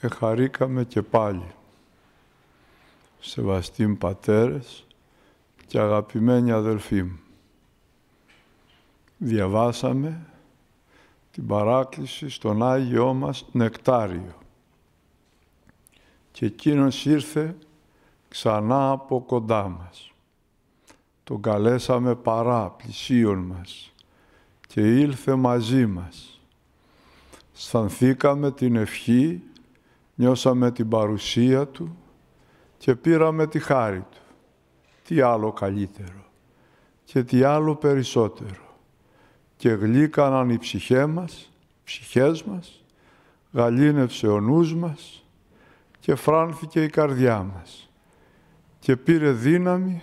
εχαρήκαμε και πάλι. Σεβαστοί πατέρες και αγαπημένοι αδελφοί μου, διαβάσαμε την παράκληση στον Άγιό μας Νεκτάριο και εκείνος ήρθε ξανά από κοντά μας. Τον καλέσαμε παρά πλησίον μας και ήλθε μαζί μας. Σανθήκαμε την ευχή Νιώσαμε την παρουσία Του και πήραμε τη χάρη Του. Τι άλλο καλύτερο και τι άλλο περισσότερο. Και γλύκαναν οι ψυχές μας, ψυχές μας, γαλήνευσε ο νους μας και φράνθηκε η καρδιά μας. Και πήρε δύναμη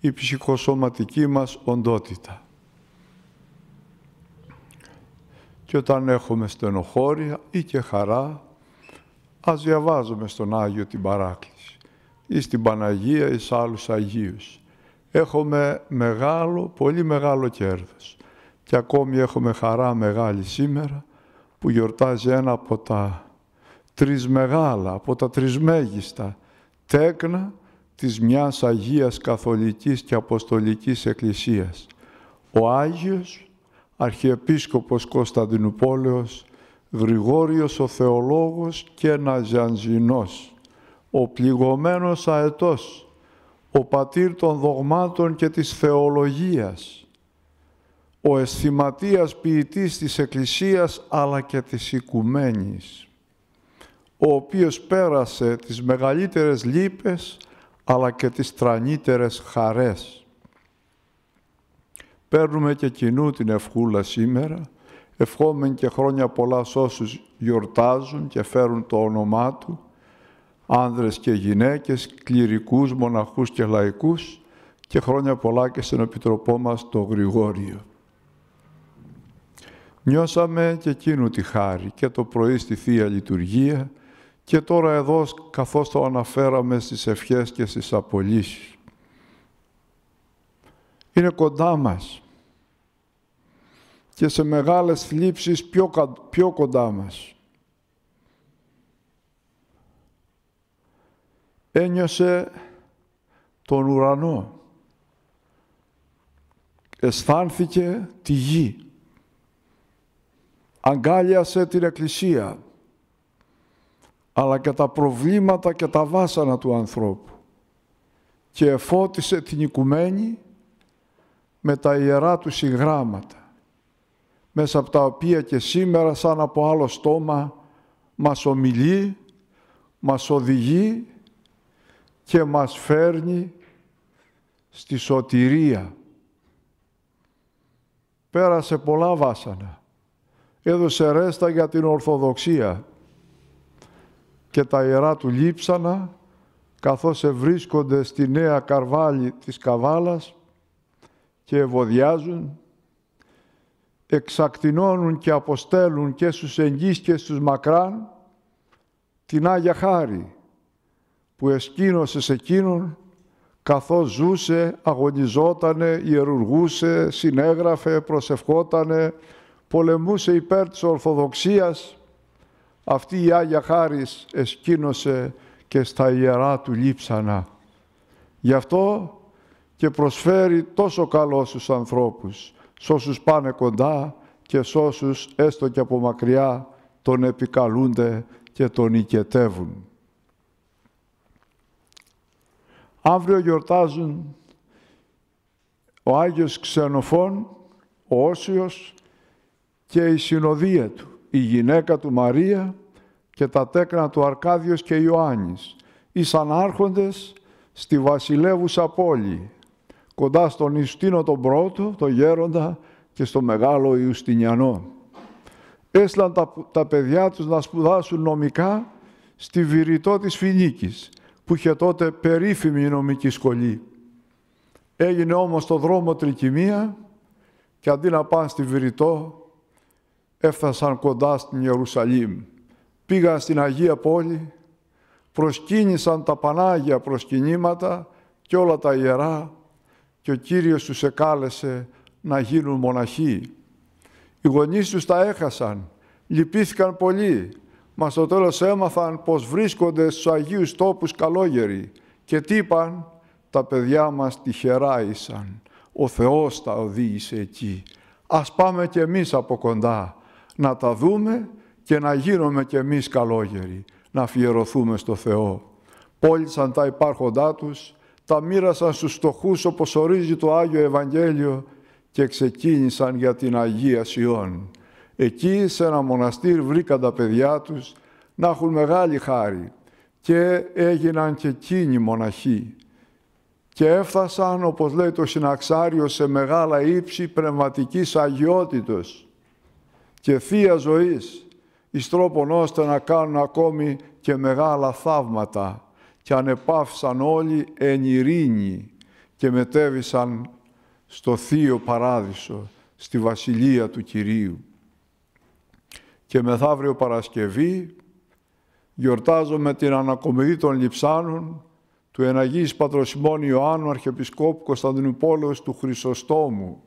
η ψυχοσωματική μας οντότητα. Και όταν έχουμε στενοχώρια ή και χαρά Ας διαβάζουμε στον Άγιο την παράκληση ή στην Παναγία ή σε άλλους Αγίους. Έχουμε μεγάλο, πολύ μεγάλο κέρδος. Και ακόμη έχουμε χαρά μεγάλη σήμερα που γιορτάζει ένα από τα τρεις μεγάλα, από τα τρισμέγιστα τέκνα της μιας Αγίας Καθολικής και Αποστολικής Εκκλησίας. Ο Άγιος Αρχιεπίσκοπος Κωνσταντινουπόλεως Γρηγόριος ο Θεολόγος και ένα ο πληγωμένος αετός, ο πατήρ των δογμάτων και της θεολογίας, ο αισθηματίας ποιητής της Εκκλησίας αλλά και της Οικουμένης, ο οποίος πέρασε τις μεγαλύτερες λύπες αλλά και τις τρανύτερες χαρές. Παίρνουμε και κοινού την ευχούλα σήμερα – Ευχόμεν και χρόνια πολλά σ' όσους γιορτάζουν και φέρουν το όνομά Του, άνδρες και γυναίκες, κληρικούς, μοναχούς και λαϊκούς και χρόνια πολλά και στην Επιτροπό μας το Γρηγόριο. Νιώσαμε και εκείνου τη χάρη και το πρωί στη Θεία Λειτουργία και τώρα εδώ καθώς το αναφέραμε στις ευχές και στις απολύσεις. Είναι κοντά μας και σε μεγάλες θλίψεις πιο, πιο κοντά μας. Ένιωσε τον ουρανό. Αισθάνθηκε τη γη. Αγκάλιασε την Εκκλησία, αλλά και τα προβλήματα και τα βάσανα του ανθρώπου και εφώτισε την οικουμένη με τα ιερά του συγγράμματα μέσα από τα οποία και σήμερα σαν από άλλο στόμα μας ομιλεί, μας οδηγεί και μας φέρνει στη σωτηρία. Πέρασε πολλά βάσανα. Έδωσε ρέστα για την Ορθοδοξία και τα ιερά του λείψανα καθώς ευρίσκονται στη νέα καρβάλη της Καβάλας και ευωδιάζουν εξακτηνώνουν και αποστέλουν και στους εγγύς και στους μακράν την Άγια Χάρη που εσκήνωσε σε εκείνον καθώς ζούσε, αγωνιζότανε, ιερουργούσε, συνέγραφε, προσευχότανε, πολεμούσε υπέρ της Ορθοδοξίας, αυτή η Άγια Χάρης εσκήνωσε και στα ιερά του λείψανα. Γι' αυτό και προσφέρει τόσο καλό στους ανθρώπους, σ' όσους πάνε κοντά και σ' όσους έστω και από μακριά τον επικαλούνται και τον οικετεύουν. Αύριο γιορτάζουν ο Άγιος Ξενοφών, ο Όσιος και η συνοδεία του, η γυναίκα του Μαρία και τα τέκνα του Αρκάδιος και Ιωάννης, ήσαν άρχοντες στη βασιλεύουσα πόλη κοντά στον Ιουστίνο τον πρώτο, τον γέροντα και στο μεγάλο Ιουστινιανό. Έστειλαν τα, τα παιδιά τους να σπουδάσουν νομικά στη Βηρητό της Φινίκης, που είχε τότε περίφημη νομική σχολή. Έγινε όμως το δρόμο τρικυμία και αντί να πάνε στη Βηρητό, έφτασαν κοντά στην Ιερουσαλήμ. Πήγαν στην Αγία Πόλη, προσκύνησαν τα Πανάγια προσκυνήματα και όλα τα ιερά και ο Κύριος τους εκάλεσε να γίνουν μοναχοί. Οι γονείς τους τα έχασαν, λυπήθηκαν πολύ, μα στο τέλος έμαθαν πως βρίσκονται στους Αγίους τόπους καλόγεροι και τι είπαν, τα παιδιά μας τυχερά ήσαν. Ο Θεός τα οδήγησε εκεί. Ας πάμε κι εμείς από κοντά να τα δούμε και να γίνουμε κι εμείς καλόγεροι, να αφιερωθούμε στο Θεό. Πόλησαν τα υπάρχοντά τους, τα μοίρασαν στους στοχούς όπως ορίζει το Άγιο Ευαγγέλιο και ξεκίνησαν για την Αγία Σιών. Εκεί σε ένα μοναστήρι βρήκαν τα παιδιά τους να έχουν μεγάλη χάρη και έγιναν και εκείνοι μοναχοί. Και έφτασαν, όπως λέει το Συναξάριο, σε μεγάλα ύψη πνευματικής αγιότητος και θεία ζωής, εις τρόπον ώστε να κάνουν ακόμη και μεγάλα θαύματα και ανεπάφησαν όλοι εν ειρήνη και μετέβησαν στο Θείο Παράδεισο, στη Βασιλεία του Κυρίου. Και μεθαύριο Παρασκευή γιορτάζομαι την ανακομιδή των Λειψάνων του Εναγής Πατροσιμών Ιωάννου Αρχιεπισκόπου Κωνσταντινουπόλεως του Χρυσοστόμου,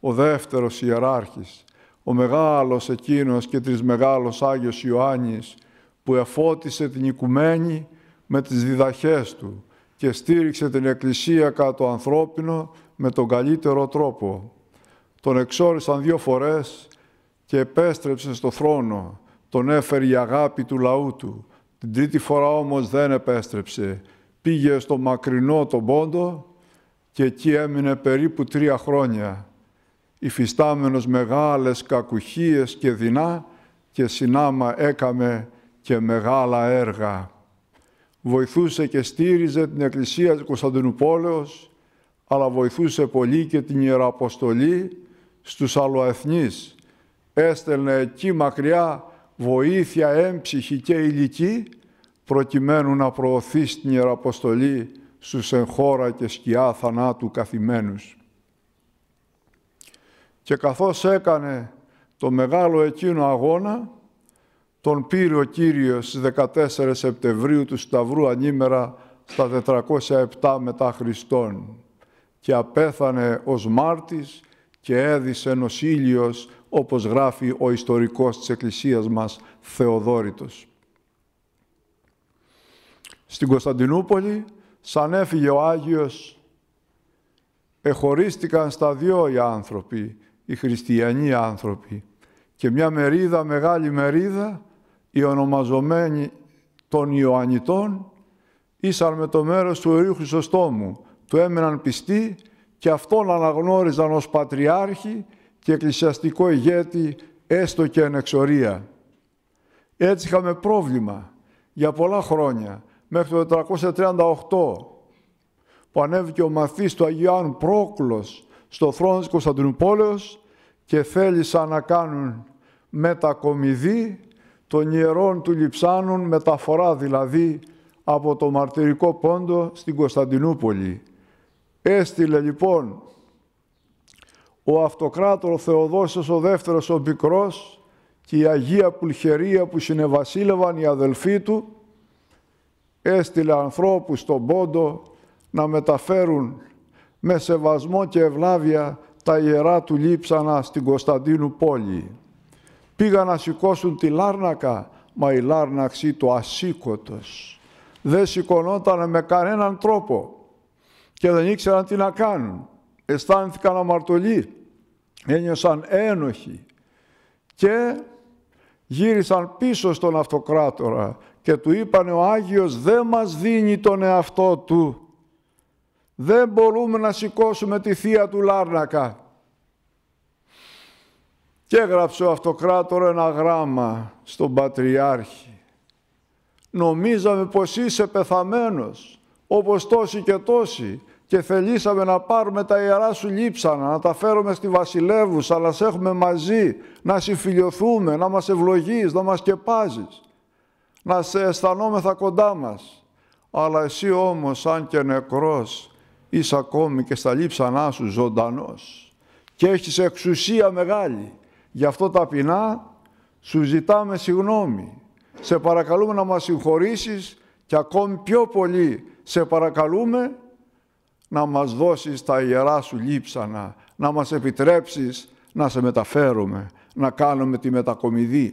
ο δεύτερος ιεράρχης, ο μεγάλος εκείνος και τρισμεγάλος μεγάλος Άγιος Ιωάννης, που εφώτισε την οικουμένη με τις διδαχές του και στήριξε την Εκκλησία κατά το ανθρώπινο με τον καλύτερο τρόπο. Τον εξόρισαν δύο φορές και επέστρεψε στο θρόνο. Τον έφερε η αγάπη του λαού του. Την τρίτη φορά όμως δεν επέστρεψε. Πήγε στο μακρινό τον πόντο και εκεί έμεινε περίπου τρία χρόνια. Υφιστάμενος μεγάλες κακουχίες και δεινά και συνάμα έκαμε και μεγάλα έργα βοηθούσε και στήριζε την Εκκλησία του Κωνσταντινούπολεως, αλλά βοηθούσε πολύ και την Ιεραποστολή στους αλλοεθνείς. Έστελνε εκεί μακριά βοήθεια έμψυχη και ηλική, προκειμένου να προωθεί την Ιεραποστολή στους εγχώρα και σκιά θανάτου καθημένους. Και καθώς έκανε το μεγάλο εκείνο αγώνα, τον πήρε ο Κύριος στις 14 Σεπτεμβρίου του Σταυρού ανήμερα στα 407 μετά Χριστόν και απέθανε ως μάρτης και έδισε ο ήλιος, όπως γράφει ο ιστορικός της Εκκλησίας μας Θεοδόρητος. Στην Κωνσταντινούπολη, σαν έφυγε ο Άγιος, εχωρίστηκαν στα δυο οι άνθρωποι, οι χριστιανοί άνθρωποι, και μια μερίδα, μεγάλη μερίδα, οι ονομαζομένοι των Ιωαννητών ήσαν με το μέρος του Ιερίου Χρυσοστόμου, του έμεναν πιστοί και αυτόν αναγνώριζαν ως πατριάρχη και εκκλησιαστικό ηγέτη έστω και εν Έτσι είχαμε πρόβλημα για πολλά χρόνια, μέχρι το 438, που ανέβηκε ο μαθής του Αγίου Άνου Πρόκλος στο θρόνο της Κωνσταντινούπολεως και θέλησαν να κάνουν μετακομιδή των ιερών του Λιψάνων μεταφορά δηλαδή από το μαρτυρικό πόντο στην Κωνσταντινούπολη. Έστειλε λοιπόν ο αυτοκράτορ Θεοδόσιος ο δεύτερος ο μικρός και η Αγία Πουλχερία που συνεβασίλευαν οι αδελφοί του έστειλε ανθρώπους στον πόντο να μεταφέρουν με σεβασμό και ευλάβεια τα ιερά του λείψανα στην Κωνσταντίνου πόλη. Πήγα να σηκώσουν τη Λάρνακα, μα η Λάρναξή το ασήκωτος. Δεν σηκωνόταν με κανέναν τρόπο και δεν ήξεραν τι να κάνουν. Αισθάνθηκαν αμαρτωλοί, ένιωσαν ένοχοι και γύρισαν πίσω στον αυτοκράτορα και του είπανε ο Άγιος δεν μας δίνει τον εαυτό του. Δεν μπορούμε να σηκώσουμε τη θεία του Λάρνακα. Και έγραψε ο αυτοκράτορα ένα γράμμα στον Πατριάρχη. Νομίζαμε πως είσαι πεθαμένος, όπως τόσοι και τόσοι, και θελήσαμε να πάρουμε τα ιερά σου λείψανα, να τα φέρουμε στη βασιλεύουσα, αλλά σε έχουμε μαζί, να συμφιλιωθούμε, να μας ευλογείς, να μας κεπάζεις, να σε αισθανόμεθα κοντά μας. Αλλά εσύ όμως, αν και νεκρός, είσαι ακόμη και στα λείψανά σου ζωντανός και έχεις εξουσία μεγάλη Γι' αυτό ταπεινά σου ζητάμε συγνώμη. Σε παρακαλούμε να μας συγχωρήσεις και ακόμη πιο πολύ σε παρακαλούμε να μας δώσεις τα ιερά σου λείψανα, να μας επιτρέψεις να σε μεταφέρουμε, να κάνουμε τη μετακομιδή.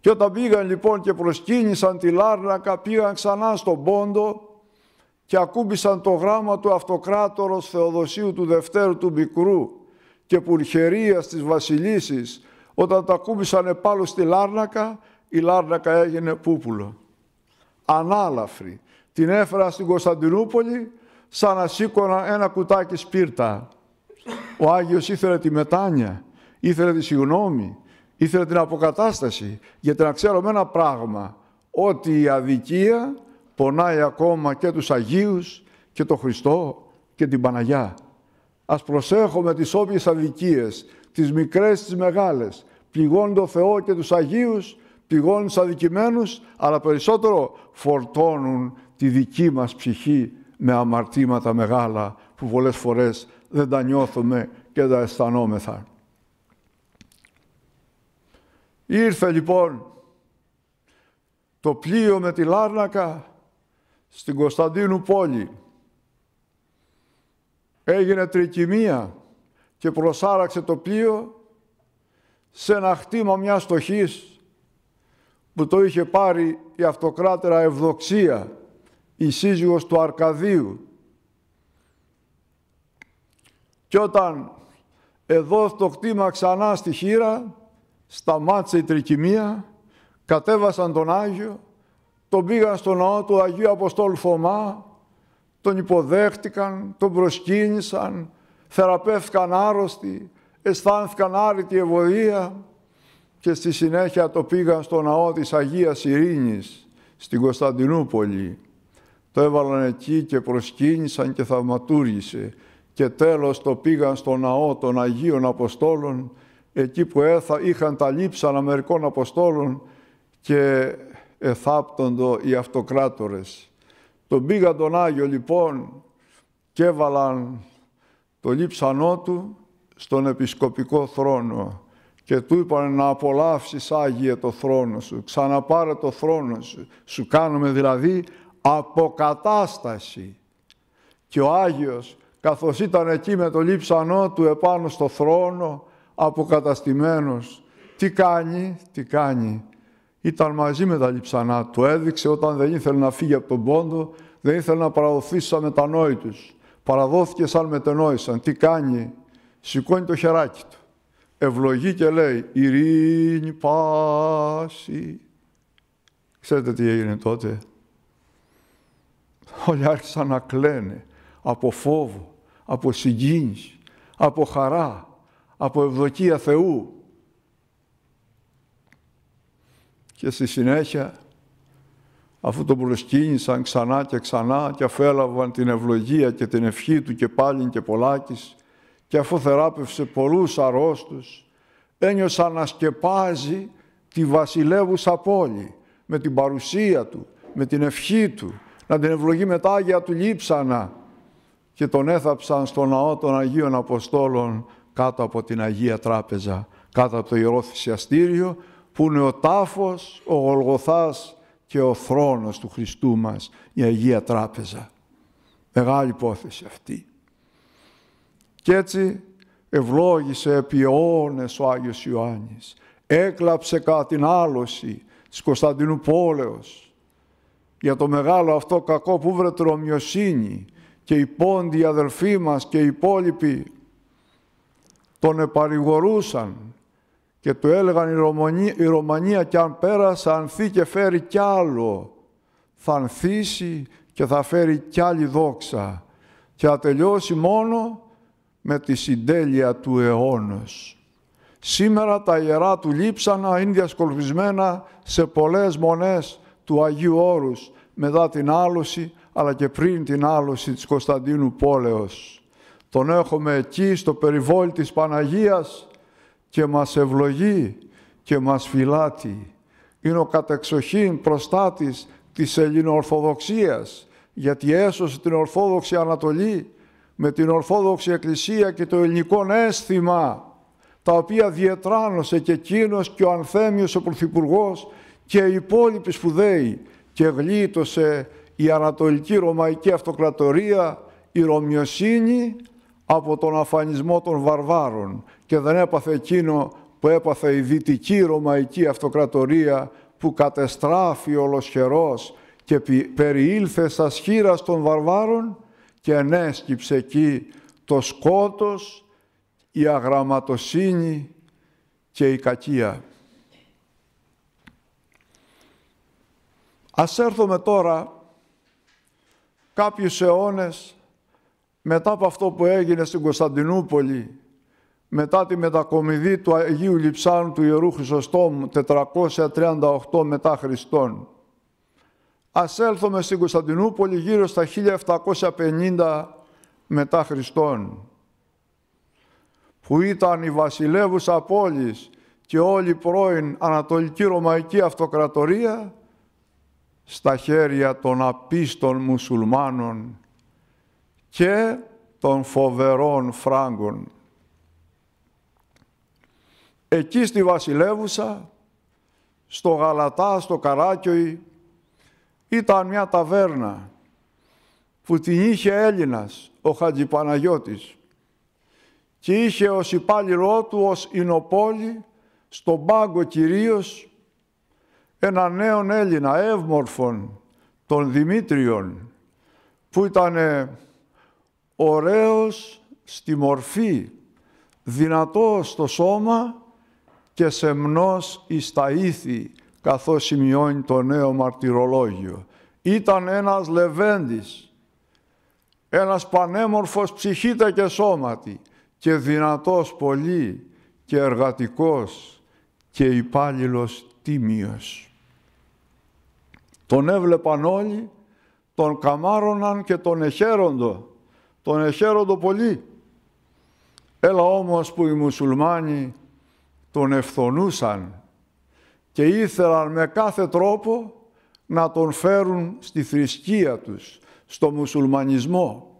Και όταν πήγαν λοιπόν και προσκύνησαν τη Λάρνακα, πήγαν ξανά στον Πόντο και ακούμπησαν το γράμμα του αυτοκράτορος Θεοδοσίου του Δευτέρου του Μικρού και πουρχερίας στις βασιλίσης, όταν τα κούμπησανε πάλι στη Λάρνακα, η Λάρνακα έγινε πούπουλο. Ανάλαφρη. Την έφερα στην Κωνσταντινούπολη σαν να σήκωνα ένα κουτάκι σπίρτα. Ο Άγιος ήθελε τη μετάνια, ήθελε τη συγνώμη, ήθελε την αποκατάσταση, γιατί να ξέρουμε ένα πράγμα, ότι η αδικία πονάει ακόμα και τους Αγίους και τον Χριστό και την Παναγιά. Ας προσέχουμε τις όποιες αδικίες, τις μικρές, τις μεγάλες, πληγών το Θεό και τους Αγίους, πληγών τους αδικημένους, αλλά περισσότερο φορτώνουν τη δική μας ψυχή με αμαρτήματα μεγάλα που πολλές φορές δεν τα νιώθουμε και τα αισθανόμεθα. Ήρθε λοιπόν το πλοίο με τη Λάρνακα στην Κωνσταντίνου πόλη έγινε τρικυμία και προσάραξε το πλοίο σε ένα χτίμα μιας στοχής που το είχε πάρει η αυτοκράτερα Ευδοξία, η σύζυγος του Αρκαδίου. Και όταν εδώ το κτήμα ξανά στη χείρα, σταμάτησε η τρικυμία, κατέβασαν τον Άγιο, τον πήγαν στο ναό του Αγίου Αποστόλου Φωμά, τον υποδέχτηκαν, τον προσκύνησαν, θεραπεύθηκαν άρρωστοι, αισθάνθηκαν άρρητη ευωδία και στη συνέχεια το πήγαν στο ναό της Αγίας Ειρήνης στην Κωνσταντινούπολη. Το έβαλαν εκεί και προσκύνησαν και θαυματούργησε και τέλος το πήγαν στο ναό των Αγίων Αποστόλων εκεί που έθα, είχαν τα λείψανα μερικών Αποστόλων και εθάπτοντο οι αυτοκράτορες. Τον πήγαν τον Άγιο λοιπόν και έβαλαν το λείψανό του στον επισκοπικό θρόνο και του είπαν να απολαύσεις Άγιε το θρόνο σου, ξαναπάρε το θρόνο σου. Σου κάνουμε δηλαδή αποκατάσταση. Και ο Άγιος καθώς ήταν εκεί με το λείψανό του επάνω στο θρόνο, αποκαταστημένος, τι κάνει, τι κάνει, ήταν μαζί με τα λιψανά, το Έδειξε όταν δεν ήθελε να φύγει από τον πόντο, δεν ήθελε να παραδοθεί σαν μετανόητου. Παραδόθηκε σαν μετενόησαν. Τι κάνει, σηκώνει το χεράκι του. Ευλογεί και λέει «Ειρήνη πάση». Ξέρετε τι έγινε τότε. Όλοι άρχισαν να κλαίνε από φόβο, από συγκίνηση, από χαρά, από ευδοκία Θεού. και στη συνέχεια αφού τον προσκύνησαν ξανά και ξανά και αφού έλαβαν την ευλογία και την ευχή του και πάλιν και πολλάκης και αφού θεράπευσε πολλούς αρρώστους ένιωσαν να σκεπάζει τη βασιλεύουσα πόλη με την παρουσία του, με την ευχή του να την ευλογεί με τα του λείψανα και τον έθαψαν στο ναό των Αγίων Αποστόλων κάτω από την Αγία Τράπεζα, κάτω από το Ιερό Θυσιαστήριο που είναι ο τάφος, ο Γολγοθάς και ο θρόνος του Χριστού μας, η Αγία Τράπεζα. Μεγάλη υπόθεση αυτή. Κι έτσι ευλόγησε επί αιώνες ο Άγιος Ιωάννης. Έκλαψε κατά την άλωση της Κωνσταντινού Πόλεως για το μεγάλο αυτό κακό που βρε τρομιοσύνη και οι πόντιοι αδελφοί μας και οι υπόλοιποι τον επαρηγορούσαν και του έλεγαν η Ρωμανία, η Ρωμανία κι αν πέρασε ανθεί και φέρει κι άλλο. Θα ανθίσει και θα φέρει κι άλλη δόξα. Και θα τελειώσει μόνο με τη συντέλεια του αιώνος. Σήμερα τα ιερά του λείψανα είναι διασκορπισμένα σε πολλές μονές του Αγίου Όρους μετά την άλωση αλλά και πριν την άλωση της Κωνσταντίνου Πόλεως. Τον έχουμε εκεί στο περιβόλι της Παναγίας και μας ευλογεί και μας φυλάτει. Είναι ο κατεξοχήν προστάτης της Ελληνοορθοδοξίας, γιατί έσωσε την Ορθόδοξη Ανατολή με την Ορθόδοξη Εκκλησία και το ελληνικό αίσθημα, τα οποία διετράνωσε και εκείνος και ο Ανθέμιος ο Πρωθυπουργός και οι υπόλοιποι σπουδαίοι και γλίτωσε η Ανατολική Ρωμαϊκή Αυτοκρατορία, η Ρωμιοσύνη από τον αφανισμό των βαρβάρων και δεν έπαθε εκείνο που έπαθε η δυτική Ρωμαϊκή Αυτοκρατορία που κατεστράφει ολοσχερός και περιήλθε στα σχήρα των βαρβάρων και ενέσκυψε εκεί το σκότος, η αγραμματοσύνη και η κακία. Ας έρθουμε τώρα κάποιους αιώνες μετά από αυτό που έγινε στην Κωνσταντινούπολη μετά τη μετακομιδή του Αγίου Λιψάνου του Ιερού Χρυσοστόμου 438 μετά Χριστόν. Ας έλθουμε στην Κωνσταντινούπολη γύρω στα 1750 μετά Χριστόν, που ήταν η βασιλεύουσα πόλης και όλη η πρώην Ανατολική Ρωμαϊκή Αυτοκρατορία στα χέρια των απίστων μουσουλμάνων και των φοβερών Φράγκων εκεί στη Βασιλεύουσα, στο Γαλατά, στο Καράκιοϊ, ήταν μια ταβέρνα που την είχε Έλληνας, ο Χατζηπαναγιώτης. και είχε ως υπάλληλό του, ως Ινοπόλη, στον πάγκο κυρίως, ένα νέον Έλληνα, εύμορφον, τον Δημήτριον, που ήταν ωραίος στη μορφή, δυνατός στο σώμα και σεμνός εις τα ήθη, καθώς σημειώνει το νέο μαρτυρολόγιο. Ήταν ένας λεβέντης, ένας πανέμορφος ψυχήτα και σώματι και δυνατός πολύ και εργατικός και υπάλληλος τίμιος. Τον έβλεπαν όλοι, τον καμάρωναν και τον εχέροντο, τον εχέροντο πολύ. Έλα όμως που οι μουσουλμάνοι τον ευθονούσαν και ήθελαν με κάθε τρόπο να τον φέρουν στη θρησκεία τους, στο μουσουλμανισμό.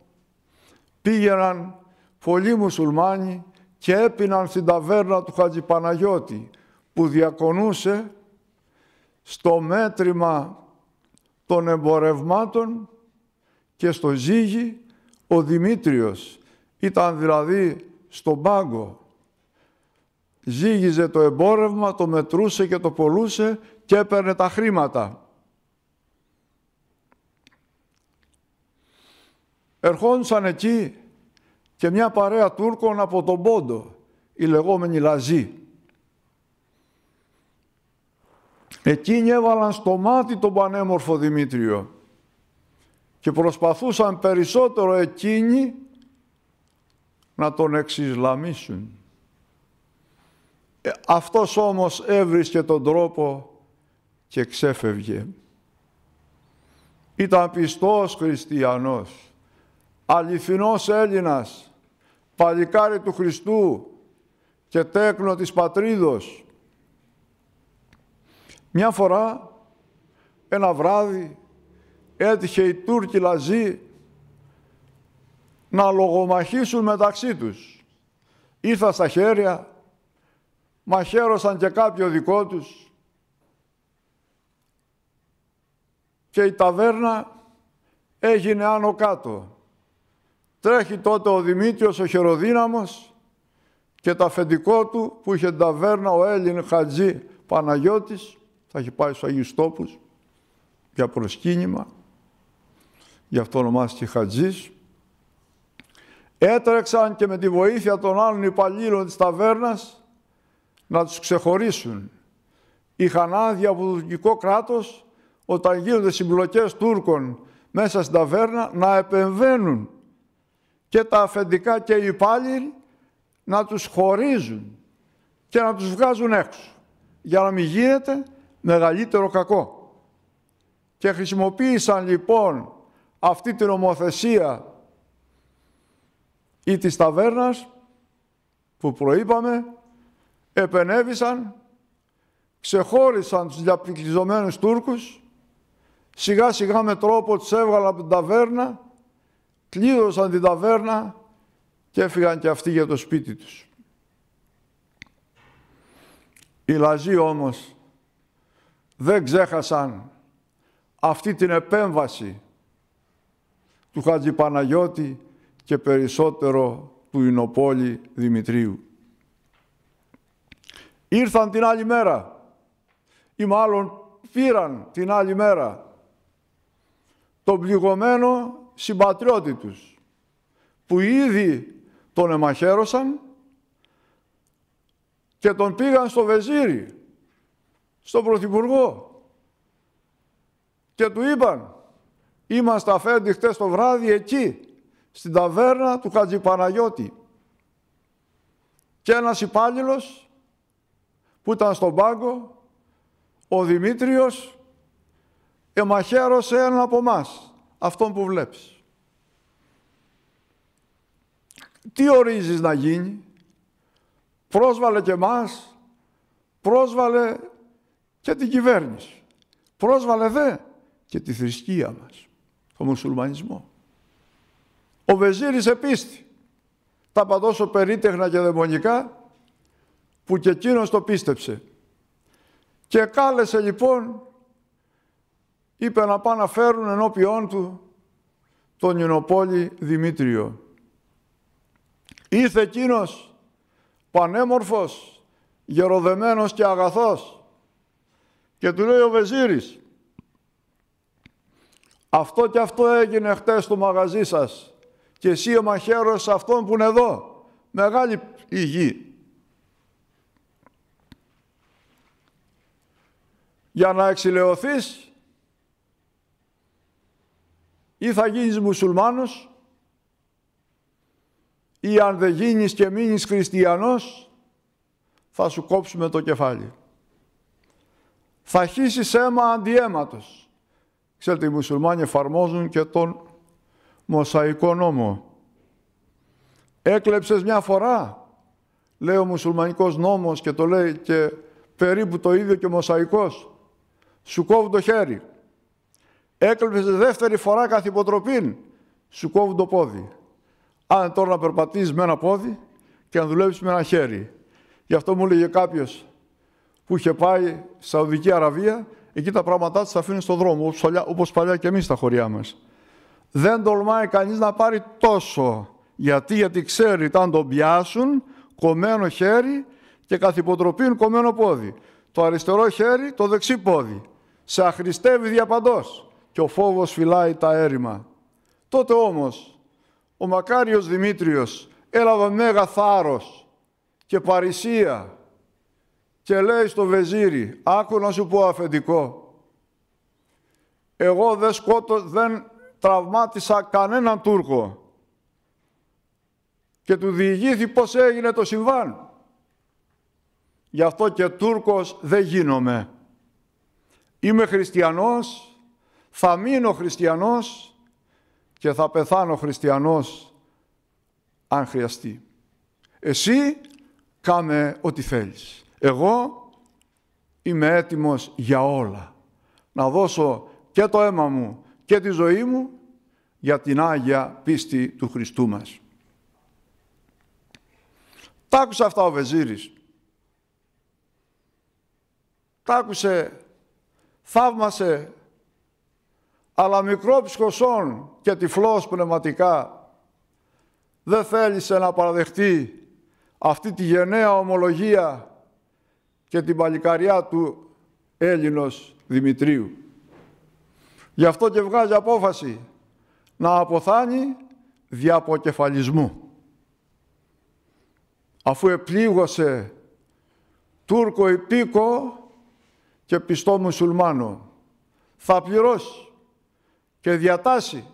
Πήγαιναν πολλοί μουσουλμάνοι και έπιναν στην ταβέρνα του Χατζηπαναγιώτη που διακονούσε στο μέτρημα των εμπορευμάτων και στο ζύγι ο Δημήτριος. Ήταν δηλαδή στον πάγκο Ζήγιζε το εμπόρευμα, το μετρούσε και το πολλούσε και έπαιρνε τα χρήματα. Ερχόντουσαν εκεί και μια παρέα Τούρκων από τον Πόντο, οι λεγόμενοι Λαζί. Εκείνοι έβαλαν στο μάτι τον πανέμορφο Δημήτριο και προσπαθούσαν περισσότερο εκείνοι να τον εξισλαμίσουν. Ε, αυτός όμως έβρισκε τον τρόπο και ξέφευγε. Ήταν πιστός χριστιανός, αληθινός Έλληνας, παλικάρι του Χριστού και τέκνο της πατρίδος. Μια φορά, ένα βράδυ, έτυχε οι Τούρκοι λαζοί να λογομαχήσουν μεταξύ τους. Ήρθα στα χέρια μαχαίρωσαν και κάποιο δικό τους και η ταβέρνα έγινε άνω κάτω. Τρέχει τότε ο Δημήτριος ο Χεροδύναμος και τα αφεντικό του που είχε ταβέρνα ο Έλλην Χατζή Παναγιώτης, θα έχει πάει στους Αγίους Τόπους για προσκύνημα, γι' αυτό ονομάστηκε Χατζής, έτρεξαν και με τη βοήθεια των άλλων υπαλλήλων της ταβέρνας να τους ξεχωρίσουν. Είχαν άδεια από το τουρκικό κράτος όταν γίνονται συμπλοκές Τούρκων μέσα στην ταβέρνα να επεμβαίνουν και τα αφεντικά και οι υπάλληλοι να τους χωρίζουν και να τους βγάζουν έξω για να μην γίνεται μεγαλύτερο κακό. Και χρησιμοποίησαν λοιπόν αυτή την ομοθεσία ή της ταβέρνας που προείπαμε επενέβησαν, ξεχώρισαν τους διαπληκτιζομένους Τούρκους, σιγά σιγά με τρόπο τους έβγαλαν από την ταβέρνα, κλείδωσαν την ταβέρνα και έφυγαν και αυτοί για το σπίτι τους. Οι Λαζοί όμως δεν ξέχασαν αυτή την επέμβαση του Χατζη Παναγιώτη και περισσότερο του Ινοπόλη Δημητρίου ήρθαν την άλλη μέρα ή μάλλον πήραν την άλλη μέρα τον πληγωμένο συμπατριώτη τους που ήδη τον εμαχαίρωσαν και τον πήγαν στο Βεζίρι, στον Πρωθυπουργό και του είπαν «Είμαστε αφέντη χτες το βράδυ εκεί, στην ταβέρνα του Χατζηπαναγιώτη». Και ένας υπάλληλος που ήταν στον πάγκο, ο Δημήτριος εμαχαίρωσε έναν από μας, αυτόν που βλέπεις. Τι ορίζεις να γίνει, πρόσβαλε και μας, πρόσβαλε και την κυβέρνηση, πρόσβαλε δε και τη θρησκεία μας, το μουσουλμανισμό. Ο Βεζίρης επίστη, τα παντόσο περίτεχνα και δαιμονικά που και εκείνος το πίστεψε. Και κάλεσε λοιπόν, είπε να πάνε να φέρουν ενώπιόν του τον Ινοπόλη Δημήτριο. Ήρθε εκείνος πανέμορφος, γεροδεμένος και αγαθός και του λέει ο Βεζίρης αυτό και αυτό έγινε χτες στο μαγαζί σας και εσύ ο μαχαίρος αυτόν που είναι εδώ μεγάλη υγιή. για να εξηλαιωθείς ή θα γίνεις μουσουλμάνος ή αν δεν γίνεις και μείνεις χριστιανός θα σου κόψουμε το κεφάλι. Θα χύσεις αίμα αντιέματος. Ξέρετε οι μουσουλμάνοι εφαρμόζουν και τον μοσαϊκό νόμο. Έκλεψες μια φορά, λέει ο μουσουλμανικός νόμος και το λέει και περίπου το ίδιο και ο μοσαϊκός σου κόβουν το χέρι. Έκλεψε δεύτερη φορά καθ' υποτροπήν, σου κόβουν το πόδι. Αν τώρα να περπατήσεις με ένα πόδι και να δουλέψεις με ένα χέρι. Γι' αυτό μου έλεγε κάποιος που είχε πάει στη Σαουδική Αραβία, εκεί τα πράγματά του τα αφήνει στον δρόμο, όπως παλιά, και εμείς στα χωριά μας. Δεν τολμάει κανείς να πάρει τόσο, γιατί, γιατί ξέρει ότι αν τον πιάσουν, κομμένο χέρι και καθ' κομμένο πόδι. Το αριστερό χέρι, το δεξί πόδι σε αχρηστεύει διαπαντός και ο φόβος φυλάει τα έρημα. Τότε όμως ο μακάριος Δημήτριος έλαβε μέγα θάρρος και παρησία και λέει στο Βεζίρι, άκου να σου πω αφεντικό, εγώ δεν, σκότω, δεν τραυμάτισα κανέναν Τούρκο και του διηγήθη πώς έγινε το συμβάν. Γι' αυτό και Τούρκος δεν γίνομαι. Είμαι χριστιανός, θα μείνω χριστιανός και θα πεθάνω χριστιανός αν χρειαστεί. Εσύ κάνε ό,τι θέλεις. Εγώ είμαι έτοιμος για όλα. Να δώσω και το αίμα μου και τη ζωή μου για την Άγια πίστη του Χριστού μας. Τα άκουσε αυτά ο Βεζίρης. Τα άκουσε θαύμασε, αλλά μικρό χωσών και τυφλός πνευματικά δεν θέλησε να παραδεχτεί αυτή τη γενναία ομολογία και την παλικαριά του Έλληνος Δημητρίου. Γι' αυτό και βγάζει απόφαση να αποθάνει διαποκεφαλισμού. Αφού επλήγωσε Τούρκο υπήκο και πιστό μουσουλμάνο. Θα πληρώσει και διατάσει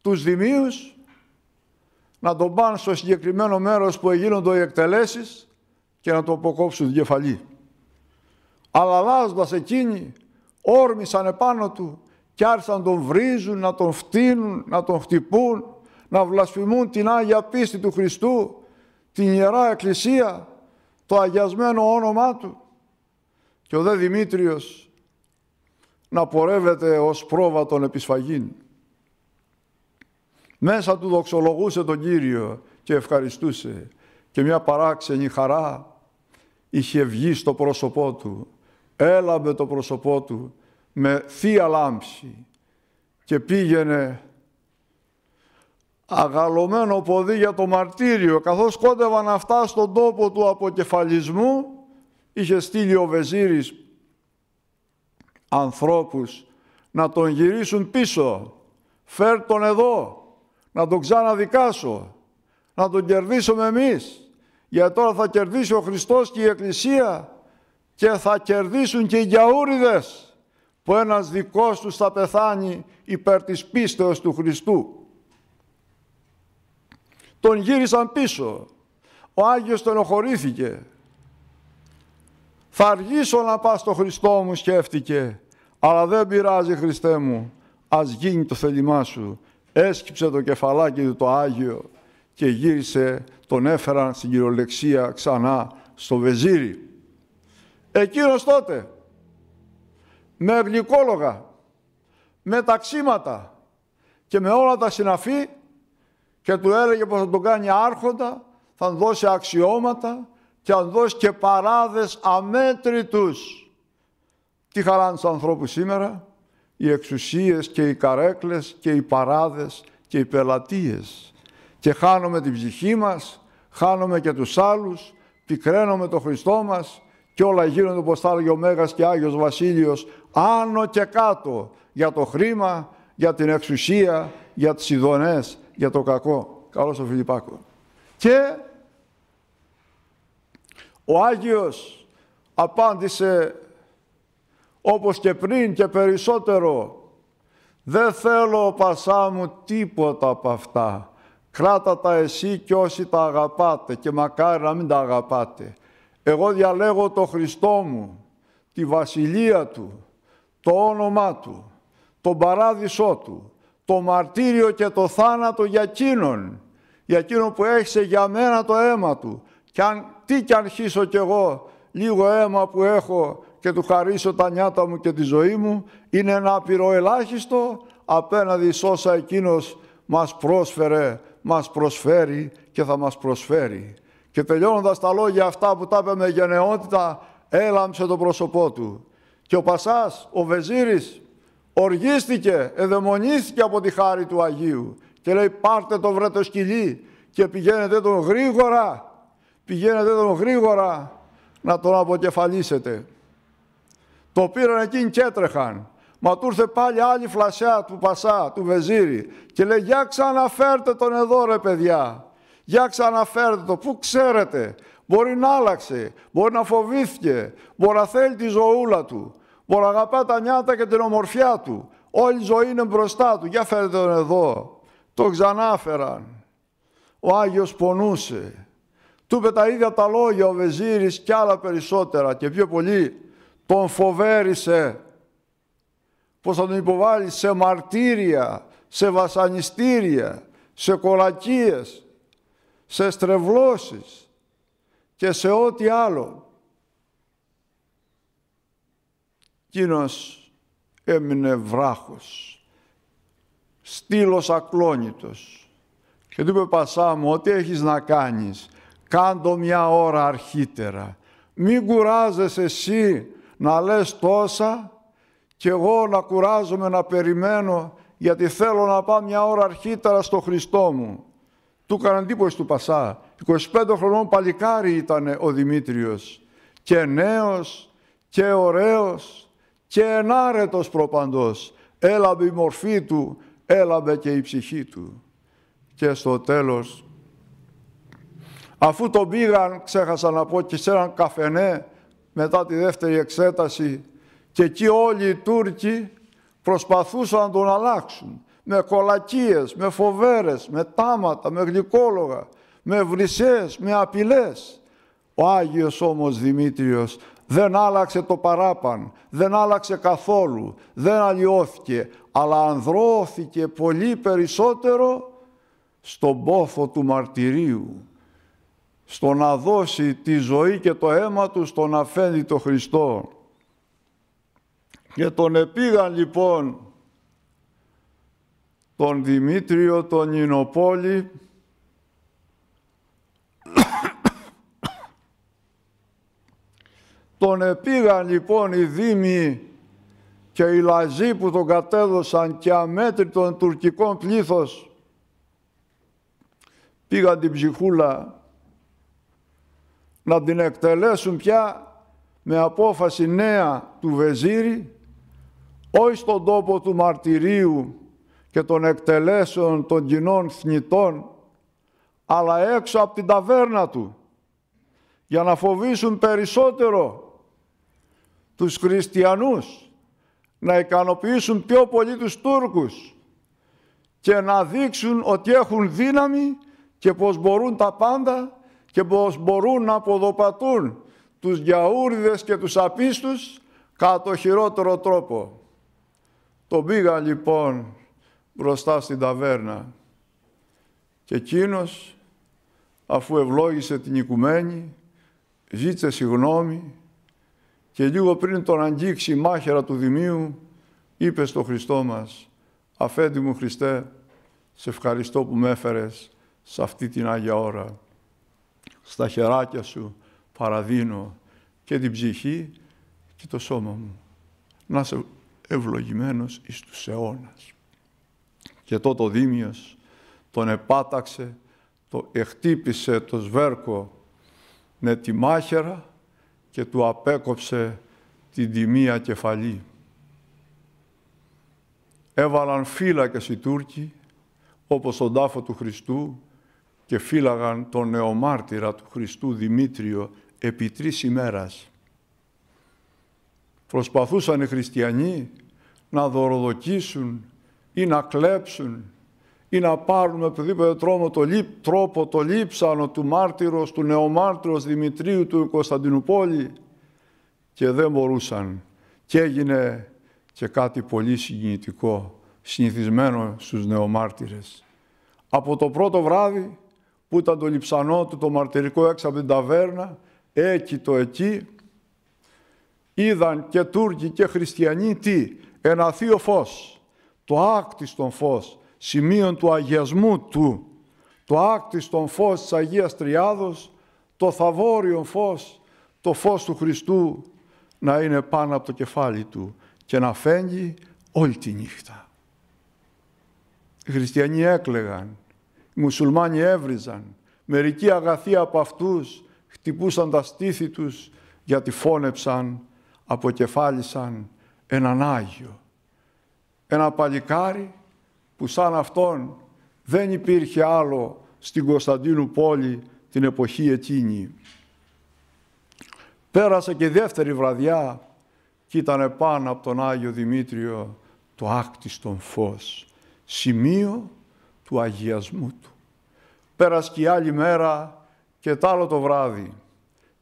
τους δημίους να τον πάνε στο συγκεκριμένο μέρος που εγίνονται οι εκτελέσεις και να το αποκόψουν την κεφαλή. Αλλά αλλάζοντας εκείνοι όρμησαν επάνω του και άρχισαν να τον βρίζουν, να τον φτύνουν, να τον χτυπούν, να βλασφημούν την Άγια πίστη του Χριστού, την Ιερά Εκκλησία, το αγιασμένο όνομά του και ο δε Δημήτριος να πορεύεται ως πρόβα των επισφαγήν. Μέσα του δοξολογούσε τον Κύριο και ευχαριστούσε και μια παράξενη χαρά είχε βγει στο πρόσωπό του. Έλαμπε το πρόσωπό του με θεία λάμψη και πήγαινε αγαλωμένο ποδί για το μαρτύριο καθώς κόντευαν αυτά στον τόπο του αποκεφαλισμού είχε στείλει ο Βεζίρης ανθρώπους να τον γυρίσουν πίσω. Φέρ τον εδώ, να τον ξαναδικάσω, να τον κερδίσουμε εμείς. Γιατί τώρα θα κερδίσει ο Χριστός και η Εκκλησία και θα κερδίσουν και οι γιαούριδες που ένας δικός τους θα πεθάνει υπέρ της πίστεως του Χριστού. Τον γύρισαν πίσω. Ο Άγιος τον στενοχωρήθηκε θα αργήσω να πάω στο Χριστό μου, σκέφτηκε. Αλλά δεν πειράζει, Χριστέ μου. Ας γίνει το θέλημά σου. Έσκυψε το κεφαλάκι του το Άγιο και γύρισε, τον έφεραν στην κυριολεξία ξανά στο Βεζίρι. Εκείνος τότε, με ευλικόλογα, με ταξίματα και με όλα τα συναφή και του έλεγε πως θα τον κάνει άρχοντα, θα δώσει αξιώματα, και αν δώσει και παράδες αμέτρητους. Τι χαρά τους ανθρώπους σήμερα, οι εξουσίες και οι καρέκλες και οι παράδες και οι πελατείες. Και χάνουμε την ψυχή μας, χάνουμε και τους άλλους, πικραίνομαι τον Χριστό μας και όλα γίνονται όπως θα έλεγε ο Μέγας και Άγιος Βασίλειος, άνω και κάτω για το χρήμα, για την εξουσία, για τις ειδονές, για το κακό. Καλώς ο Φιλιππάκο. Και ο Άγιος απάντησε όπως και πριν και περισσότερο «Δεν θέλω, Πασά μου, τίποτα από αυτά. Κράτα τα εσύ και όσοι τα αγαπάτε και μακάρι να μην τα αγαπάτε. Εγώ διαλέγω το Χριστό μου, τη Βασιλεία Του, το όνομά Του, τον Παράδεισό Του, το μαρτύριο και το θάνατο για εκείνον, για εκείνον που έχει για μένα το αίμα Του. Και αν τι κι αν χύσω κι εγώ λίγο αίμα που έχω και του χαρίσω τα νιάτα μου και τη ζωή μου, είναι ένα άπειρο ελάχιστο απέναντι σ' όσα εκείνος μας πρόσφερε, μας προσφέρει και θα μας προσφέρει. Και τελειώνοντας τα λόγια αυτά που τα είπε με γενναιότητα, έλαμψε το πρόσωπό του. Και ο Πασάς, ο Βεζίρης, οργίστηκε, εδαιμονίστηκε από τη χάρη του Αγίου και λέει πάρτε το βρε το σκυλί και πηγαίνετε τον γρήγορα πηγαίνετε τον γρήγορα να τον αποκεφαλίσετε. Το πήραν εκείνοι και έτρεχαν. Μα του ήρθε πάλι άλλη φλασιά του Πασά, του βεζίρι και λέει «Για ξαναφέρτε τον εδώ ρε παιδιά, για ξαναφέρτε το, πού ξέρετε, μπορεί να άλλαξε, μπορεί να φοβήθηκε, μπορεί να θέλει τη ζωούλα του, μπορεί να αγαπά τα νιάτα και την ομορφιά του, όλη η ζωή είναι μπροστά του, για φέρετε τον εδώ». Το ξανάφεραν. Ο Άγιος πονούσε. Του είπε τα ίδια τα λόγια ο Βεζίρης και άλλα περισσότερα και πιο πολύ τον φοβέρισε πως θα τον υποβάλει σε μαρτύρια, σε βασανιστήρια, σε κορακίες, σε στρεβλώσεις και σε ό,τι άλλο. Εκείνος έμεινε βράχος, στήλος ακλόνητος. Και του είπε Πασά μου, ό,τι έχεις να κάνεις, Κάντο μια ώρα αρχίτερα. Μην κουράζεσαι εσύ να λες τόσα και εγώ να κουράζομαι να περιμένω γιατί θέλω να πάω μια ώρα αρχίτερα στο Χριστό μου. Του έκανε εντύπωση του Πασά. 25 χρονών παλικάρι ήταν ο Δημήτριος και νέος και ωραίος και ενάρετος προπαντός. Έλαβε η μορφή του, έλαβε και η ψυχή του. Και στο τέλος Αφού τον πήγαν, ξέχασα να πω, και σε έναν καφενέ μετά τη δεύτερη εξέταση και εκεί όλοι οι Τούρκοι προσπαθούσαν να τον αλλάξουν με κολακίες, με φοβέρες, με τάματα, με γλυκόλογα, με βρυσές, με απειλές. Ο Άγιος όμως Δημήτριος δεν άλλαξε το παράπαν, δεν άλλαξε καθόλου, δεν αλλοιώθηκε, αλλά ανδρώθηκε πολύ περισσότερο στον πόθο του μαρτυρίου στο να δώσει τη ζωή και το αίμα του στον το Χριστό. Και τον επήγαν λοιπόν τον Δημήτριο τον Ινοπόλη τον επήγαν λοιπόν οι Δήμοι και οι Λαζοί που τον κατέδωσαν και αμέτρητον τουρκικών πλήθος πήγαν την ψυχούλα να την εκτελέσουν πια με απόφαση νέα του Βεζίρη, όχι στον τόπο του μαρτυρίου και των εκτελέσεων των κοινών θνητών, αλλά έξω από την ταβέρνα του, για να φοβήσουν περισσότερο τους χριστιανούς, να ικανοποιήσουν πιο πολύ τους Τούρκους και να δείξουν ότι έχουν δύναμη και πως μπορούν τα πάντα και πως μπορούν να αποδοπατούν τους γιαούρδες και τους απίστους κατά το χειρότερο τρόπο. Τον πήγαν λοιπόν μπροστά στην ταβέρνα και εκείνος, αφού ευλόγησε την οικουμένη, ζήτησε συγνώμη και λίγο πριν τον αγγίξει η μάχαιρα του Δημίου, είπε στον Χριστό μας, «Αφέντη μου Χριστέ, σε ευχαριστώ που με έφερες σε αυτή την Άγια ώρα» στα χεράκια σου παραδίνω και την ψυχή και το σώμα μου. Να είσαι ευλογημένος εις τους αιώνας. Και τότε ο Δήμιος τον επάταξε, το εχτύπησε το σβέρκο με τη μάχερα και του απέκοψε την τιμία κεφαλή. Έβαλαν φύλακες οι Τούρκοι, όπως τον τάφο του Χριστού, και φύλαγαν τον νεομάρτυρα του Χριστού Δημήτριο επί τρεις ημέρας. Προσπαθούσαν οι χριστιανοί να δωροδοκίσουν ή να κλέψουν ή να πάρουν με οποιοδήποτε τρόπο το, λί... τρόπο το λείψανο του μάρτυρος, του νεομάρτυρος Δημητρίου του Κωνσταντινούπολη και δεν μπορούσαν. Και έγινε και κάτι πολύ συγκινητικό, συνηθισμένο στους νεομάρτυρες. Από το πρώτο βράδυ που ήταν το λιψανό του, το μαρτυρικό έξω από την ταβέρνα, εκεί το εκεί, είδαν και Τούρκοι και Χριστιανοί τι, ένα θείο φως, το άκτιστον φως, σημείον του αγιασμού του, το άκτιστον φως της Αγίας Τριάδος, το θαβόριον φως, το φως του Χριστού να είναι πάνω από το κεφάλι του και να φαίνει όλη τη νύχτα. Οι χριστιανοί έκλεγαν μουσουλμάνοι έβριζαν. Μερικοί αγαθοί από αυτούς χτυπούσαν τα στήθη τους γιατί φώνεψαν, αποκεφάλισαν έναν Άγιο. Ένα παλικάρι που σαν αυτόν δεν υπήρχε άλλο στην Κωνσταντίνου πόλη την εποχή εκείνη. Πέρασε και δεύτερη βραδιά και ήταν πάνω από τον Άγιο Δημήτριο το άκτιστον φως, σημείο του αγιασμού του. Πέρασε και η άλλη μέρα και τ' άλλο το βράδυ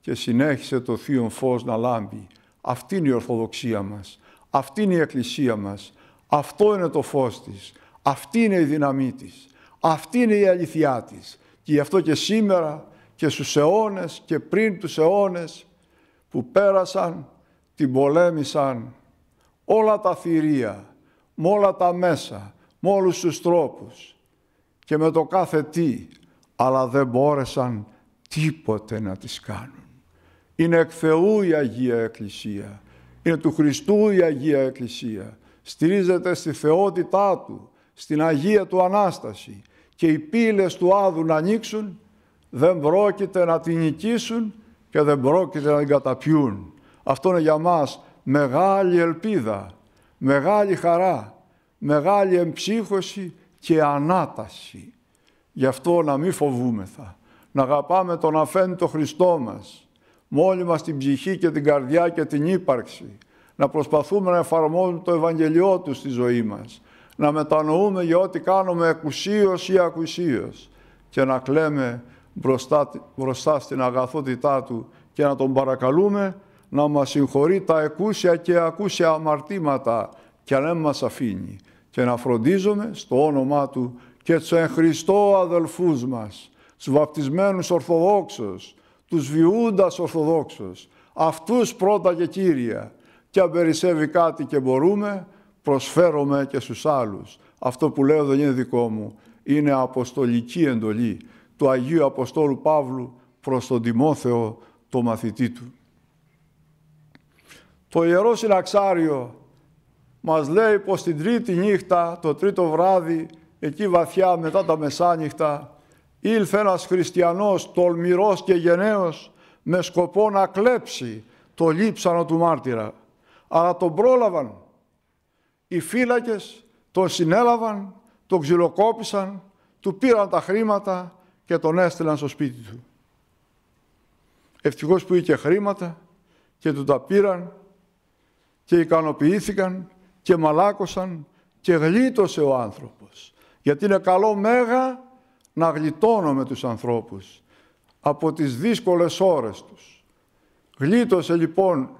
και συνέχισε το θείο φως να λάμπει. Αυτή είναι η Ορθοδοξία μας, αυτή είναι η Εκκλησία μας, αυτό είναι το φως της, αυτή είναι η δύναμή της, αυτή είναι η αληθιά της. Και γι' αυτό και σήμερα και στους αιώνες και πριν τους αιώνες που πέρασαν, την πολέμησαν όλα τα θηρία, με όλα τα μέσα, με όλους τους τρόπους και με το κάθε τι, αλλά δεν μπόρεσαν τίποτε να τις κάνουν. Είναι εκ Θεού η Αγία Εκκλησία. Είναι του Χριστού η Αγία Εκκλησία. Στηρίζεται στη θεότητά Του, στην Αγία Του Ανάσταση. Και οι πύλες του Άδου να ανοίξουν, δεν πρόκειται να την νικήσουν και δεν πρόκειται να την καταπιούν. Αυτό είναι για μας μεγάλη ελπίδα, μεγάλη χαρά, μεγάλη εμψύχωση και ανάταση. Γι' αυτό να μην φοβούμεθα, να αγαπάμε τον αφέντο Χριστό μας, με όλη μας την ψυχή και την καρδιά και την ύπαρξη, να προσπαθούμε να εφαρμόζουμε το Ευαγγελιό Τους στη ζωή μας, να μετανοούμε για ό,τι κάνουμε εκουσίως ή ακουσίως και να κλαίμε μπροστά, στην αγαθότητά Του και να Τον παρακαλούμε να μας συγχωρεί τα εκούσια και ακούσια αμαρτήματα και να μας αφήνει και να φροντίζομαι στο όνομά Του και τους εν Χριστώ αδελφούς μας, τους βαπτισμένους Ορθοδόξους, τους βιούντας Ορθοδόξους, αυτούς πρώτα και Κύρια. Και αν περισσεύει κάτι και μπορούμε, προσφέρομαι και στους άλλους. Αυτό που λέω δεν είναι δικό μου, είναι αποστολική εντολή του Αγίου Αποστόλου Παύλου προς τον Τιμόθεο, το μαθητή του. Το Ιερό Συναξάριο μας λέει πως την τρίτη νύχτα, το τρίτο βράδυ, εκεί βαθιά μετά τα μεσάνυχτα, ήλθε ένας χριστιανός τολμηρός και γενναίος με σκοπό να κλέψει το λείψανο του μάρτυρα. Αλλά τον πρόλαβαν. Οι φύλακες τον συνέλαβαν, τον ξυλοκόπησαν, του πήραν τα χρήματα και τον έστειλαν στο σπίτι του. Ευτυχώς που είχε χρήματα και του τα πήραν και ικανοποιήθηκαν και μαλάκωσαν και γλίτωσε ο άνθρωπος. Γιατί είναι καλό μέγα να με τους ανθρώπους από τις δύσκολες ώρες τους. Γλίτωσε λοιπόν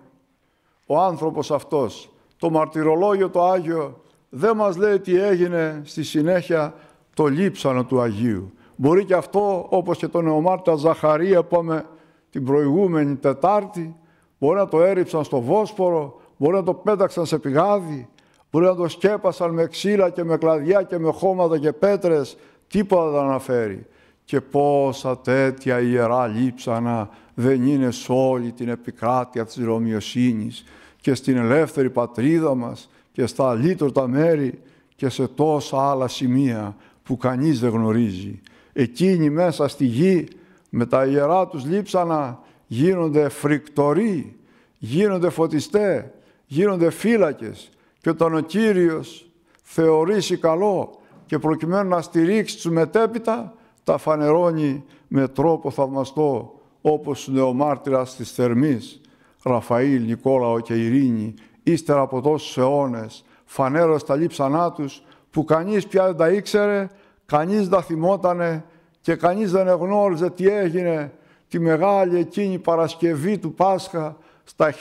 ο άνθρωπος αυτός. Το μαρτυρολόγιο το Άγιο δεν μας λέει τι έγινε στη συνέχεια το λείψανο του Αγίου. Μπορεί και αυτό όπως και τον νεομάρτα Ζαχαρία που την προηγούμενη Τετάρτη, μπορεί να το έριψαν στο Βόσπορο, μπορεί να το πέταξαν σε πηγάδι, που να το σκέπασαν με ξύλα και με κλαδιά και με χώματα και πέτρες. Τίποτα δεν αναφέρει. Και πόσα τέτοια ιερά λείψανα δεν είναι σε όλη την επικράτεια της Ρωμιοσύνης και στην ελεύθερη πατρίδα μας και στα αλήτωρτα μέρη και σε τόσα άλλα σημεία που κανείς δεν γνωρίζει. Εκείνοι μέσα στη γη με τα ιερά τους λείψανα γίνονται φρικτοροί, γίνονται φωτιστέ, γίνονται φύλακες, και όταν ο Κύριος θεωρήσει καλό και προκειμένου να στηρίξει τους μετέπειτα, τα φανερώνει με τρόπο θαυμαστό, όπως ο νεομάρτυρας της Θερμής, Ραφαήλ, Νικόλαο και Ειρήνη, ύστερα από τόσους αιώνες, φανέρωσαν τα λείψανά τους, που κανείς πια δεν τα ήξερε, κανείς δεν θυμότανε και κανείς δεν εγνώριζε τι έγινε τη μεγάλη εκείνη Παρασκευή του Πάσχα στα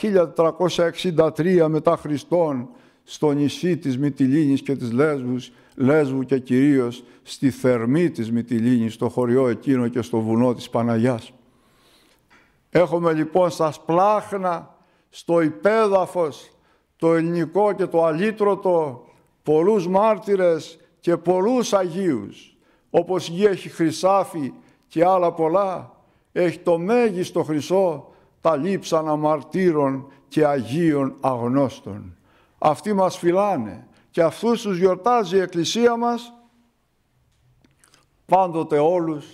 1463 μετά Χριστόν, στο νησί της Μυτιλίνης και της Λέσβους, Λέσβου και κυρίως στη θερμή της Μυτιλίνης, στο χωριό εκείνο και στο βουνό της Παναγιάς. Έχουμε λοιπόν στα σπλάχνα, στο υπέδαφος, το ελληνικό και το αλήτρωτο, πολλούς μάρτυρες και πολλούς Αγίους. Όπως γη έχει χρυσάφι και άλλα πολλά, έχει το μέγιστο χρυσό τα λείψανα μαρτύρων και Αγίων αγνώστων. Αυτοί μας φυλάνε και αυτούς τους γιορτάζει η Εκκλησία μας πάντοτε όλους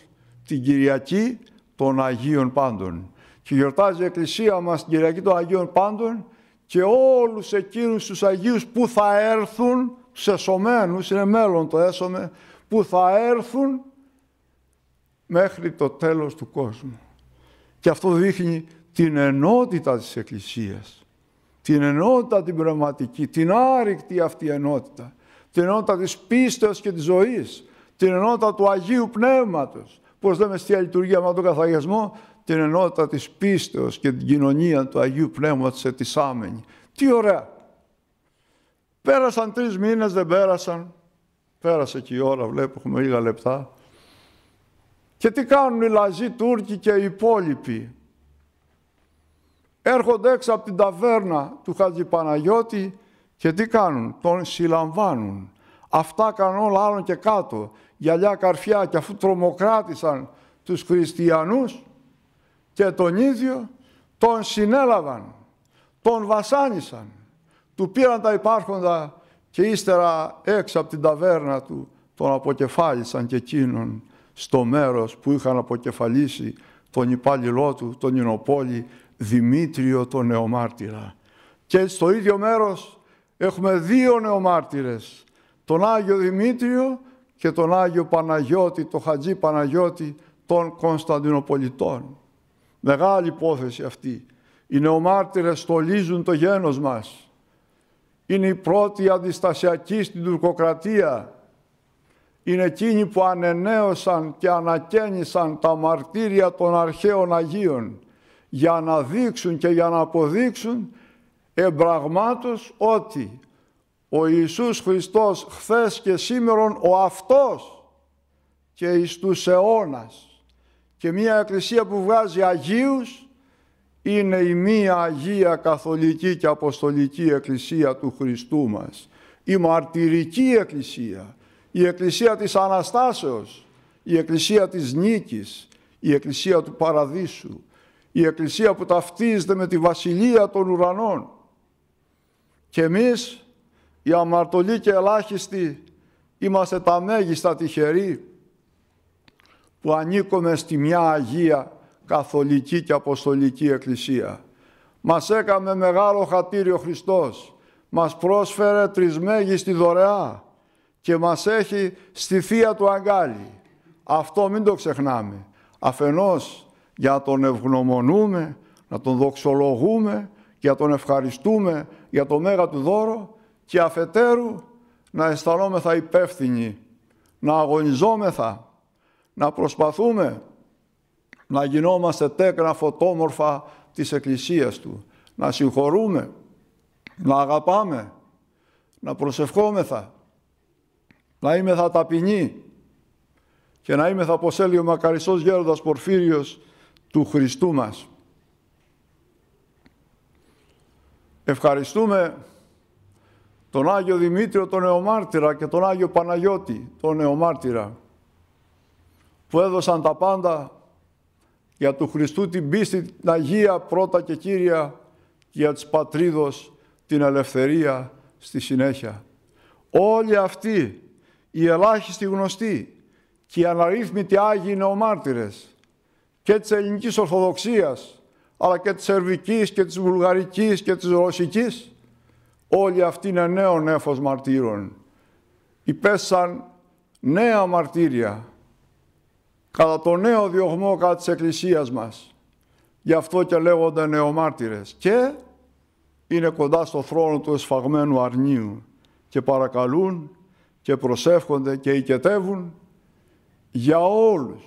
την Κυριακή των Αγίων Πάντων. Και γιορτάζει η Εκκλησία μας την Κυριακή των Αγίων Πάντων και όλους εκείνους τους Αγίους που θα έρθουν, σε σωμένους, είναι μέλλον το έσωμε, που θα έρθουν μέχρι το τέλος του κόσμου. Και αυτό δείχνει την ενότητα της Εκκλησίας την ενότητα την πνευματική, την άρρηκτη αυτή ενότητα, την ενότητα της πίστεως και της ζωής, την ενότητα του Αγίου Πνεύματος, πώς λέμε στη λειτουργία με τον καθαγιασμό, την ενότητα της πίστεως και την κοινωνία του Αγίου Πνεύματος ετισάμενη. Τι ωραία! Πέρασαν τρεις μήνες, δεν πέρασαν. Πέρασε και η ώρα, βλέπω, έχουμε λίγα λεπτά. Και τι κάνουν οι λαζοί Τούρκοι και οι υπόλοιποι έρχονται έξω από την ταβέρνα του Χατζη Παναγιώτη και τι κάνουν, τον συλλαμβάνουν. Αυτά κάνουν όλα και κάτω, γυαλιά καρφιά και αφού τρομοκράτησαν τους χριστιανούς και τον ίδιο, τον συνέλαβαν, τον βασάνισαν, του πήραν τα υπάρχοντα και ύστερα έξω από την ταβέρνα του τον αποκεφάλισαν και εκείνον στο μέρος που είχαν αποκεφαλίσει τον υπάλληλό του, τον Ινοπόλη, Δημήτριο τον νεομάρτυρα. Και στο ίδιο μέρος έχουμε δύο νεομάρτυρες, τον Άγιο Δημήτριο και τον Άγιο Παναγιώτη, τον Χατζή Παναγιώτη των Κωνσταντινοπολιτών. Μεγάλη υπόθεση αυτή. Οι νεομάρτυρες στολίζουν το γένος μας. Είναι η πρώτη αντιστασιακή στην τουρκοκρατία. Είναι εκείνοι που ανενέωσαν και ανακαίνισαν τα μαρτύρια των αρχαίων Αγίων για να δείξουν και για να αποδείξουν εμπραγμάτως ότι ο Ιησούς Χριστός χθες και σήμερον ο αυτός και εις τους αιώνας και μια εκκλησία που βγάζει Αγίους είναι η μία Αγία Καθολική και Αποστολική Εκκλησία του Χριστού μας η μαρτυρική Εκκλησία η Εκκλησία της Αναστάσεως η Εκκλησία της Νίκης η Εκκλησία του Παραδείσου η Εκκλησία που ταυτίζεται με τη Βασιλεία των Ουρανών. Και εμείς, οι αμαρτωλοί και ελάχιστοι, είμαστε τα μέγιστα τυχεροί που ανήκουμε στη μια Αγία Καθολική και Αποστολική Εκκλησία. Μας έκαμε μεγάλο χατήριο Χριστός, μας πρόσφερε τρισμέγιστη δωρεά και μας έχει στη θεία του αγκάλι. Αυτό μην το ξεχνάμε. Αφενός για τον ευγνωμονούμε, να τον δοξολογούμε και να τον ευχαριστούμε για το μέγα του δώρο και αφετέρου να αισθανόμεθα υπεύθυνοι, να αγωνιζόμεθα, να προσπαθούμε να γινόμαστε τέκνα φωτόμορφα της Εκκλησίας Του, να συγχωρούμε, να αγαπάμε, να προσευχόμεθα, να είμεθα ταπεινοί και να είμεθα, θα πως έλεγε ο μακαριστός γέροντας Πορφύριος του Χριστού μας. Ευχαριστούμε τον Άγιο Δημήτριο τον Νεομάρτυρα και τον Άγιο Παναγιώτη τον Νεομάρτυρα που έδωσαν τα πάντα για του Χριστού την πίστη, την Αγία πρώτα και Κύρια και για της πατρίδος την ελευθερία στη συνέχεια. Όλοι αυτοί οι ελάχιστοι γνωστοί και οι αναρρύθμιτοι Άγιοι Νεομάρτυρες και της ελληνικής Ορθοδοξίας, αλλά και της Σερβικής και της Βουλγαρικής και της Ρωσικής, όλοι αυτοί είναι νέο νέφος μαρτύρων. Υπέσαν νέα μαρτύρια κατά το νέο διωγμό κατά της Εκκλησίας μας. Γι' αυτό και λέγονται νεομάρτυρες. Και είναι κοντά στο θρόνο του εσφαγμένου αρνίου και παρακαλούν και προσεύχονται και οικετεύουν για όλους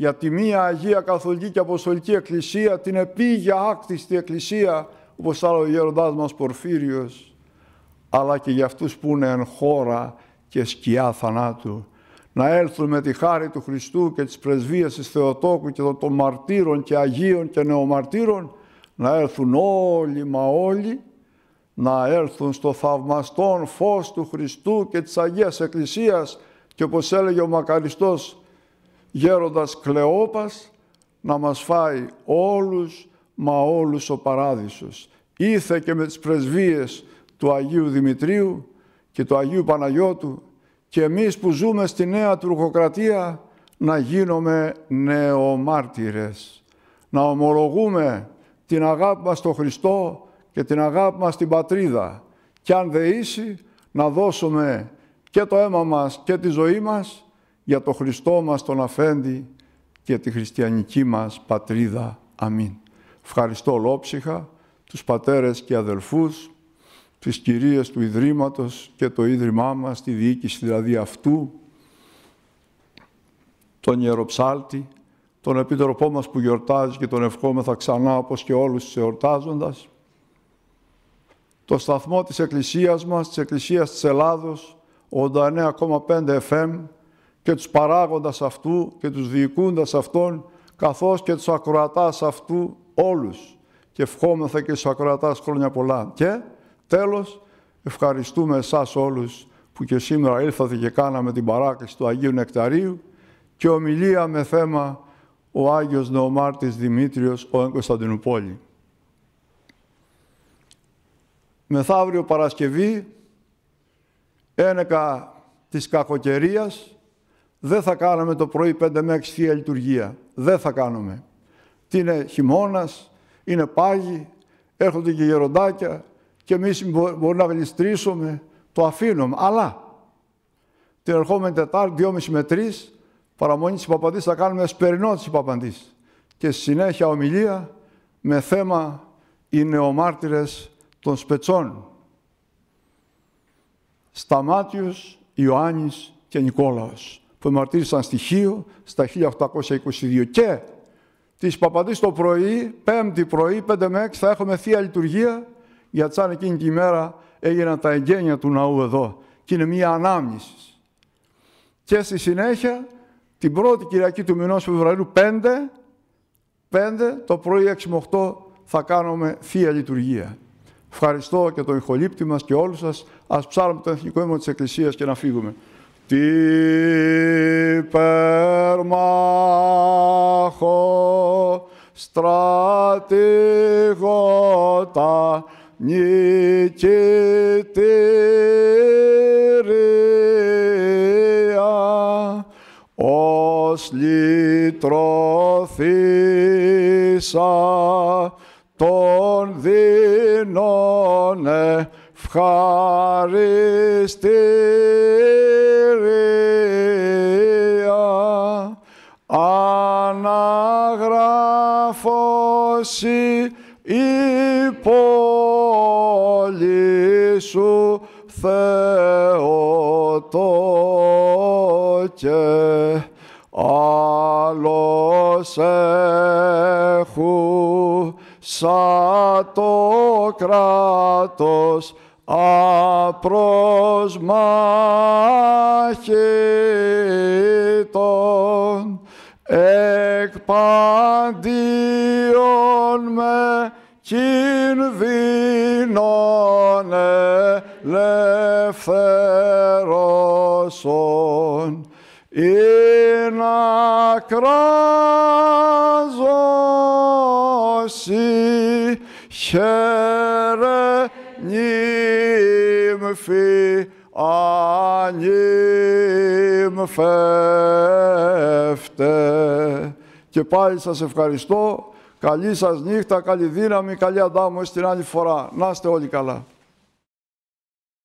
για τη μία Αγία Καθολική και Αποστολική Εκκλησία, την επίγεια άκτιστη Εκκλησία, όπως άλλο ο γέροντάς μας Πορφύριος, αλλά και για αυτούς που είναι εν χώρα και σκιά θανάτου, να έλθουν με τη χάρη του Χριστού και της πρεσβείας της Θεοτόκου και των μαρτύρων και Αγίων και νεομαρτύρων, να έρθουν όλοι μα όλοι, να έλθουν στο θαυμαστόν φως του Χριστού και της Αγίας Εκκλησίας και όπως έλεγε ο μακαριστός γέροντας Κλεόπας να μας φάει όλους μα όλους ο παράδεισος. Ήθε και με τις πρεσβείες του Αγίου Δημητρίου και του Αγίου Παναγιώτου και εμείς που ζούμε στη νέα τουρκοκρατία να γίνομαι νεομάρτυρες, να ομολογούμε την αγάπη μας στον Χριστό και την αγάπη μας στην πατρίδα και αν δεήσει να δώσουμε και το αίμα μας και τη ζωή μας για το Χριστό μας τον Αφέντη και τη χριστιανική μας πατρίδα. Αμήν. Ευχαριστώ ολόψυχα τους πατέρες και αδελφούς, τις κυρίες του Ιδρύματος και το Ίδρυμά μας, τη διοίκηση δηλαδή αυτού, τον Ιεροψάλτη, τον Επίτροπό μας που γιορτάζει και τον ευχόμεθα ξανά όπως και όλους τους εορτάζοντας, το σταθμό της Εκκλησίας μας, της Εκκλησίας της Ελλάδος, 89,5 FM, και τους παράγοντας αυτού και τους διοικούντας αυτών, καθώς και τους ακροατάς αυτού όλους. Και ευχόμεθα και στους ακροατάς χρόνια πολλά. Και τέλος, ευχαριστούμε εσάς όλους που και σήμερα ήρθατε και κάναμε την παράκληση του Αγίου Νεκταρίου και ομιλία με θέμα ο Άγιος Νεομάρτης Δημήτριος ο Κωνσταντινούπολη. Μεθαύριο Παρασκευή, ένεκα της κακοκαιρίας, δεν θα κάναμε το πρωί 5 με 6 θεία λειτουργία. Δεν θα κάνουμε. Τι είναι χειμώνας, είναι πάγι, έρχονται και γεροντάκια και εμείς μπορούμε να βελιστρήσουμε. Το αφήνουμε. Αλλά την ερχόμενη Τετάρτη, 2,5 με 3, παραμονή της Παπαντής, θα κάνουμε σπερινό της Παπαντής. Και στη συνέχεια ομιλία με θέμα οι νεομάρτυρες των σπετσών. Σταμάτιος, Ιωάννης και Νικόλαος που στη Χίο στα 1822 και τις Παπαδή το πρωί, πέμπτη πρωί, 5 με 6, θα έχουμε Θεία Λειτουργία, γιατί σαν εκείνη τη μέρα έγιναν τα εγγένεια του ναού εδώ και είναι μία ανάμνηση. Και στη συνέχεια, την πρώτη Κυριακή του μηνός Φεβρουαρίου, 5, 5 το πρωί 6 με 8 θα κάνουμε Θεία Λειτουργία. Ευχαριστώ και τον ηχολήπτη μας και όλους σας. Ας ψάρουμε το εθνικό Έμμο της Εκκλησίας και να φύγουμε. Τι περμάχο στρατηγότα νικητήρια ως λυτρωθήσα τον δύνόνε ευχαριστήρια η πόλη σου Θεοτόκε άλλος έχου σαν το κράτος απροσμάχητον εκ παντίων με κινδύνων ελευθερώσον ειν να η χαίρε νύμφη με Και πάλι σας ευχαριστώ. Καλή σας νύχτα, καλή δύναμη, καλή αντάμωση την άλλη φορά. Να είστε όλοι καλά.